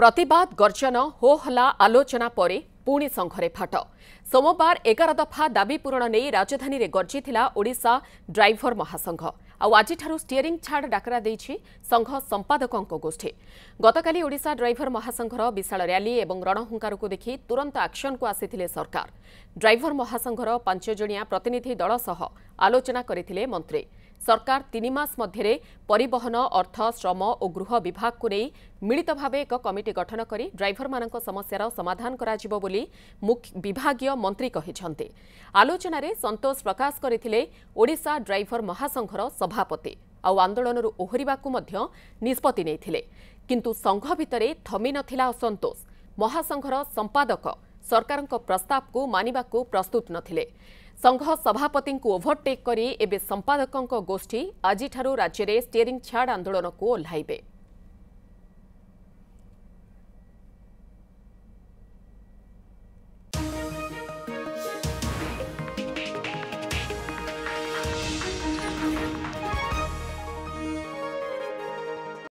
ପ୍ରତିବାଦ ଗର୍ଜନ ହୋହଲା ଆଲୋଚନା ପରେ ପୁଣି ସଂଘରେ ଫାଟ ସୋମବାର ଏଗାର ଦଫା ଦାବି ପୂରଣ ନେଇ ରାଜଧାନୀରେ ଗର୍ଜିଥିଲା ଓଡ଼ିଶା ଡ୍ରାଇଭର ମହାସଂଘ ଆଉ ଆଜିଠାରୁ ଷ୍ଟିୟରିଂ ଛାଡ଼ ଡାକରା ଦେଇଛି ସଂଘ ସମ୍ପାଦକଙ୍କ ଗୋଷ୍ଠୀ ଗତକାଲି ଓଡ଼ିଶା ଡ୍ରାଇଭର ମହାସଂଘର ବିଶାଳ ର୍ୟାଲି ଏବଂ ରଣହୁଙ୍କାରକୁ ଦେଖି ତୁରନ୍ତ ଆକ୍ସନକୁ ଆସିଥିଲେ ସରକାର ଡ୍ରାଇଭର ମହାସଂଘର ପାଞ୍ଚଜଣିଆ ପ୍ରତିନିଧି ଦଳ ସହ ଆଲୋଚନା କରିଥିଲେ ମନ୍ତ୍ରୀ ସରକାର ତିନି ମାସ ମଧ୍ୟରେ ପରିବହନ ଅର୍ଥ ଶ୍ରମ ଓ ଗୃହ ବିଭାଗକୁ ନେଇ ମିଳିତ ଭାବେ ଏକ କମିଟି ଗଠନ କରି ଡ୍ରାଇଭରମାନଙ୍କ ସମସ୍ୟାର ସମାଧାନ କରାଯିବ ବୋଲି ବିଭାଗୀୟ ମନ୍ତ୍ରୀ କହିଛନ୍ତି ଆଲୋଚନାରେ ସନ୍ତୋଷ ପ୍ରକାଶ କରିଥିଲେ ଓଡ଼ିଶା ଡ୍ରାଇଭର ମହାସଂଘର ସଭାପତି ଆଉ ଆନ୍ଦୋଳନରୁ ଓହରିବାକୁ ମଧ୍ୟ ନିଷ୍ପତ୍ତି ନେଇଥିଲେ କିନ୍ତୁ ସଂଘ ଭିତରେ ଥମି ନଥିଲା ଅସନ୍ତୋଷ ମହାସଂଘର ସମ୍ପାଦକ ସରକାରଙ୍କ ପ୍ରସ୍ତାବକୁ ମାନିବାକୁ ପ୍ରସ୍ତୁତ ନଥିଲେ ସଂଘ ସଭାପତିଙ୍କୁ ଓଭରଟେକ୍ କରି ଏବେ ସମ୍ପାଦକଙ୍କ ଗୋଷ୍ଠୀ ଆଜିଠାରୁ ରାଜ୍ୟରେ ଷ୍ଟିୟରିଂ ଛାଡ଼ ଆନ୍ଦୋଳନକୁ ଓହ୍ଲାଇବେ